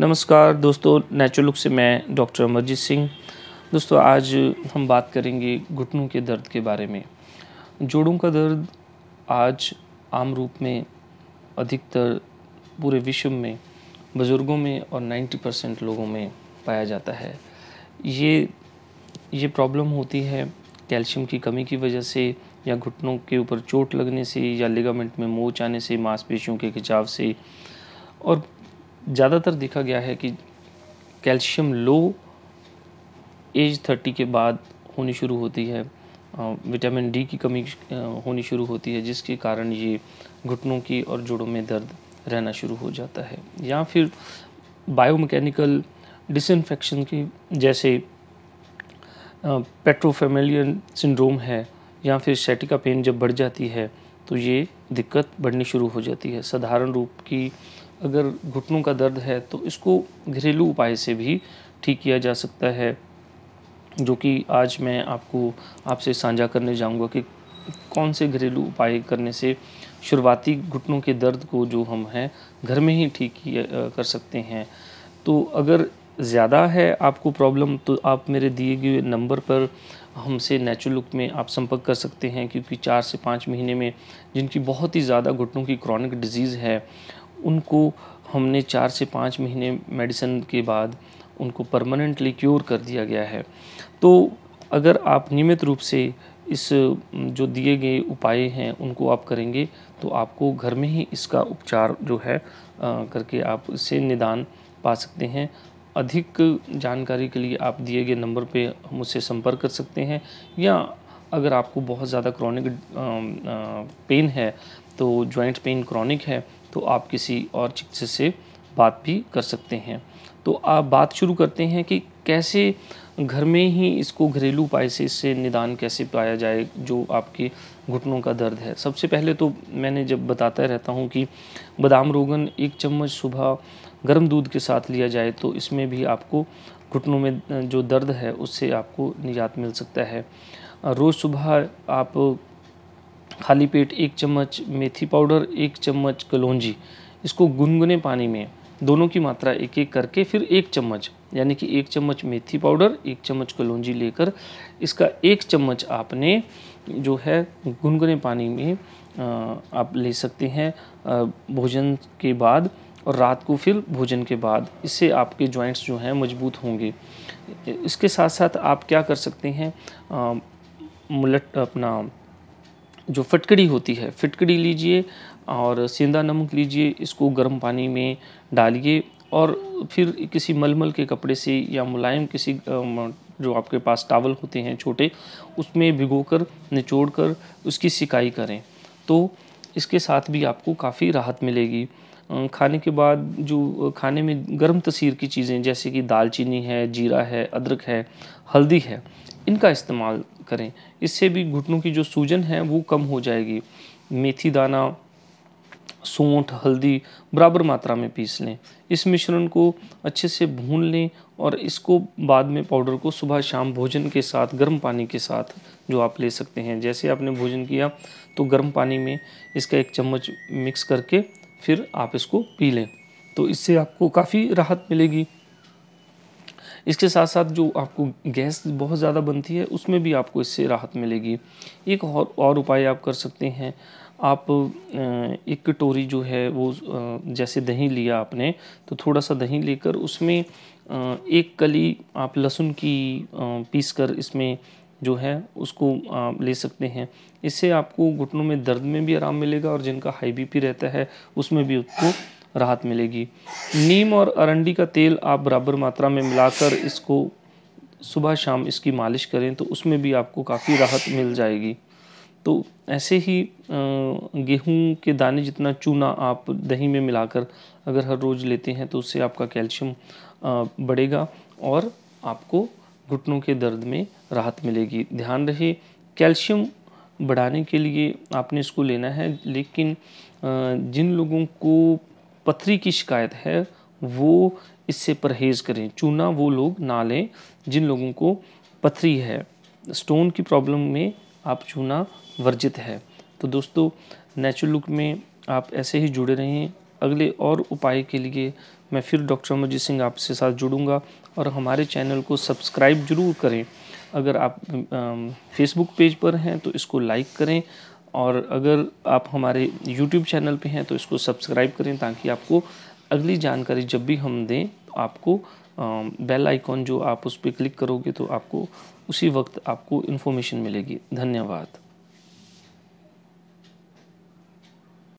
नमस्कार दोस्तों natural look से मैं डॉक्टर अमरजीत सिंह दोस्तों आज हम बात करेंगे घुटनों के दर्द के बारे में जोड़ों का दर्द आज आम रूप में अधिकतर पूरे विश्व में बुज़ुर्गों में और 90 परसेंट लोगों में पाया जाता है ये ये प्रॉब्लम होती है कैल्शियम की कमी की वजह से या घुटनों के ऊपर चोट लगने से या लिगामेंट में मोच आने से मांसपेशियों के खिंचाव से और ज़्यादातर देखा गया है कि कैल्शियम लो एज थर्टी के बाद होनी शुरू होती है विटामिन डी की कमी होनी शुरू होती है जिसके कारण ये घुटनों की और जोड़ों में दर्द रहना शुरू हो जाता है या फिर बायोमैकेनिकल डिसइनफेक्शन की जैसे पेट्रोफेमेलियन सिंड्रोम है या फिर सेटिका पेन जब बढ़ जाती है तो ये दिक्कत बढ़नी शुरू हो जाती है साधारण रूप की अगर घुटनों का दर्द है तो इसको घरेलू उपाय से भी ठीक किया जा सकता है जो कि आज मैं आपको आपसे साझा करने जाऊंगा कि कौन से घरेलू उपाय करने से शुरुआती घुटनों के दर्द को जो हम हैं घर में ही ठीक कर सकते हैं तो अगर ज़्यादा है आपको प्रॉब्लम तो आप मेरे दिए गए नंबर पर हमसे नेचुरल लुक में आप संपर्क कर सकते हैं क्योंकि चार से पाँच महीने में जिनकी बहुत ही ज़्यादा घुटनों की क्रॉनिक डिजीज़ है उनको हमने चार से पाँच महीने मेडिसिन के बाद उनको परमानेंटली क्योर कर दिया गया है तो अगर आप नियमित रूप से इस जो दिए गए उपाय हैं उनको आप करेंगे तो आपको घर में ही इसका उपचार जो है आ, करके आप इससे निदान पा सकते हैं अधिक जानकारी के लिए आप दिए गए नंबर पे मुझसे संपर्क कर सकते हैं या अगर आपको बहुत ज़्यादा क्रॉनिक पेन है तो जॉइंट पेन क्रॉनिक है तो आप किसी और चिकित्सक से बात भी कर सकते हैं तो आप बात शुरू करते हैं कि कैसे घर में ही इसको घरेलू उपाय से इससे निदान कैसे पाया जाए जो आपके घुटनों का दर्द है सबसे पहले तो मैंने जब बताता रहता हूँ कि बादाम रोगन एक चम्मच सुबह गर्म दूध के साथ लिया जाए तो इसमें भी आपको घुटनों में जो दर्द है उससे आपको निजात मिल सकता है रोज़ सुबह आप खाली पेट एक चम्मच मेथी पाउडर एक चम्मच कलौंजी इसको गुनगुने पानी में दोनों की मात्रा एक एक करके फिर एक चम्मच यानी कि एक चम्मच मेथी पाउडर एक चम्मच कलौंजी लेकर इसका एक चम्मच आपने जो है गुनगुने पानी में आप ले सकते हैं भोजन के बाद और रात को फिर भोजन के बाद इससे आपके जॉइंट्स जो हैं मजबूत होंगे इसके साथ साथ आप क्या कर सकते हैं मुलट अपना जो फिटकड़ी होती है फिटकड़ी लीजिए और सेंधा नमक लीजिए इसको गर्म पानी में डालिए और फिर किसी मलमल के कपड़े से या मुलायम किसी जो आपके पास टावल होते हैं छोटे उसमें भिगोकर निचोड़कर उसकी सिकाई करें तो इसके साथ भी आपको काफ़ी राहत मिलेगी खाने के बाद जो खाने में गर्म तसीर की चीज़ें जैसे कि दालचीनी है जीरा है अदरक है हल्दी है इनका इस्तेमाल करें इससे भी घुटनों की जो सूजन है वो कम हो जाएगी मेथी दाना सौंठ हल्दी बराबर मात्रा में पीस लें इस मिश्रण को अच्छे से भून लें और इसको बाद में पाउडर को सुबह शाम भोजन के साथ गर्म पानी के साथ जो आप ले सकते हैं जैसे आपने भोजन किया तो गर्म पानी में इसका एक चम्मच मिक्स करके फिर आप इसको पी लें तो इससे आपको काफ़ी राहत मिलेगी इसके साथ साथ जो आपको गैस बहुत ज़्यादा बनती है उसमें भी आपको इससे राहत मिलेगी एक और और उपाय आप कर सकते हैं आप एक कटोरी जो है वो जैसे दही लिया आपने तो थोड़ा सा दही लेकर उसमें एक कली आप लहसुन की पीस कर इसमें जो है उसको आप ले सकते हैं इससे आपको घुटनों में दर्द में भी आराम मिलेगा और जिनका हाई बीपी रहता है उसमें भी उसको राहत मिलेगी नीम और अरंडी का तेल आप बराबर मात्रा में मिलाकर इसको सुबह शाम इसकी मालिश करें तो उसमें भी आपको काफ़ी राहत मिल जाएगी तो ऐसे ही गेहूं के दाने जितना चूना आप दही में मिलाकर अगर हर रोज़ लेते हैं तो उससे आपका कैल्शियम बढ़ेगा और आपको घुटनों के दर्द में राहत मिलेगी ध्यान रहे कैल्शियम बढ़ाने के लिए आपने इसको लेना है लेकिन जिन लोगों को पथरी की शिकायत है वो इससे परहेज़ करें चूना वो लोग ना लें जिन लोगों को पथरी है स्टोन की प्रॉब्लम में आप चूना वर्जित है तो दोस्तों नेचुरल लुक में आप ऐसे ही जुड़े रहें अगले और उपाय के लिए मैं फिर डॉक्टर अमरजीत सिंह आपसे साथ जुड़ूंगा और हमारे चैनल को सब्सक्राइब जरूर करें अगर आप फेसबुक पेज पर हैं तो इसको लाइक करें और अगर आप हमारे यूट्यूब चैनल पे हैं तो इसको सब्सक्राइब करें ताकि आपको अगली जानकारी जब भी हम दें तो आपको बेल आइकॉन जो आप उस पर क्लिक करोगे तो आपको उसी वक्त आपको इन्फॉर्मेशन मिलेगी धन्यवाद